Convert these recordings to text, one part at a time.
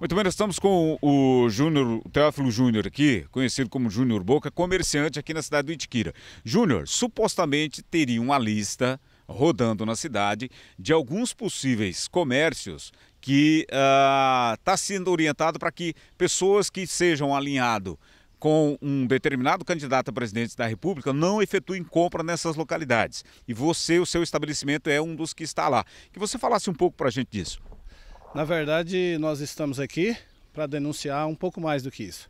Muito bem, nós estamos com o Júnior, Teófilo Júnior aqui, conhecido como Júnior Boca, comerciante aqui na cidade do Itiquira. Júnior, supostamente teria uma lista rodando na cidade de alguns possíveis comércios que está ah, uh, sendo orientado para que pessoas que sejam alinhado com um determinado candidato a presidente da República não efetuem compra nessas localidades. E você, o seu estabelecimento é um dos que está lá. Que você falasse um pouco para a gente disso. Na verdade, nós estamos aqui para denunciar um pouco mais do que isso.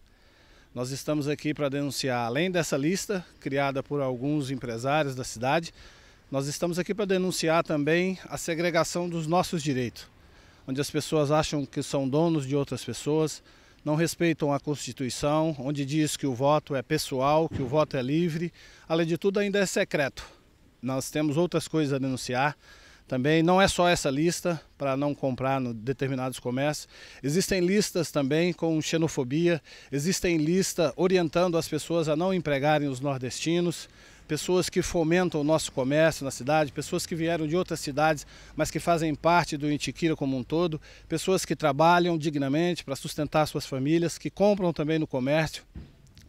Nós estamos aqui para denunciar, além dessa lista criada por alguns empresários da cidade, nós estamos aqui para denunciar também a segregação dos nossos direitos, onde as pessoas acham que são donos de outras pessoas, não respeitam a Constituição, onde diz que o voto é pessoal, que o voto é livre, além de tudo ainda é secreto. Nós temos outras coisas a denunciar, também não é só essa lista para não comprar no determinados comércios. Existem listas também com xenofobia, existem listas orientando as pessoas a não empregarem os nordestinos pessoas que fomentam o nosso comércio na cidade, pessoas que vieram de outras cidades, mas que fazem parte do Intiquira como um todo, pessoas que trabalham dignamente para sustentar suas famílias, que compram também no comércio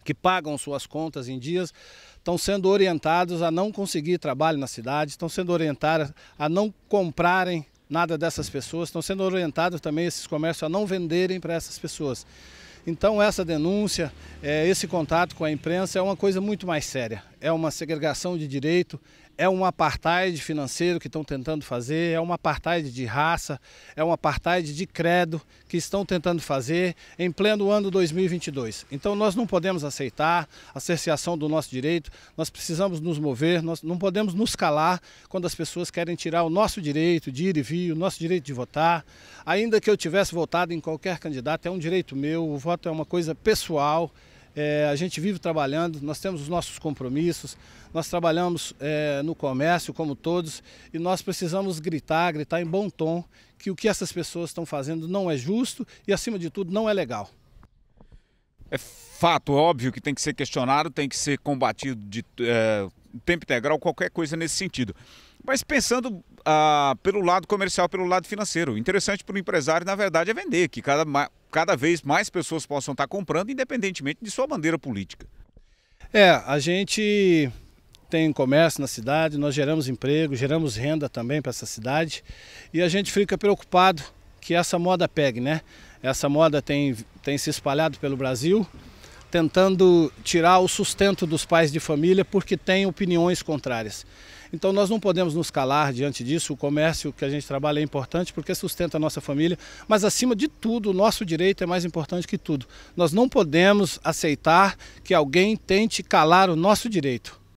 que pagam suas contas em dias, estão sendo orientados a não conseguir trabalho na cidade, estão sendo orientados a não comprarem nada dessas pessoas, estão sendo orientados também esses comércios a não venderem para essas pessoas. Então essa denúncia, eh, esse contato com a imprensa é uma coisa muito mais séria é uma segregação de direito, é um apartheid financeiro que estão tentando fazer, é um apartheid de raça, é um apartheid de credo que estão tentando fazer em pleno ano 2022. Então nós não podemos aceitar a cerceação do nosso direito, nós precisamos nos mover, nós não podemos nos calar quando as pessoas querem tirar o nosso direito de ir e vir, o nosso direito de votar. Ainda que eu tivesse votado em qualquer candidato, é um direito meu, o voto é uma coisa pessoal, é, a gente vive trabalhando, nós temos os nossos compromissos, nós trabalhamos é, no comércio, como todos, e nós precisamos gritar, gritar em bom tom, que o que essas pessoas estão fazendo não é justo e, acima de tudo, não é legal. É fato, é óbvio que tem que ser questionado, tem que ser combatido de é, tempo integral, qualquer coisa nesse sentido. Mas pensando ah, pelo lado comercial, pelo lado financeiro. Interessante para o empresário, na verdade, é vender, que cada, cada vez mais pessoas possam estar comprando, independentemente de sua bandeira política. É, a gente tem comércio na cidade, nós geramos emprego, geramos renda também para essa cidade e a gente fica preocupado que essa moda pegue, né? Essa moda tem, tem se espalhado pelo Brasil tentando tirar o sustento dos pais de família porque têm opiniões contrárias. Então nós não podemos nos calar diante disso. O comércio que a gente trabalha é importante porque sustenta a nossa família, mas acima de tudo, o nosso direito é mais importante que tudo. Nós não podemos aceitar que alguém tente calar o nosso direito.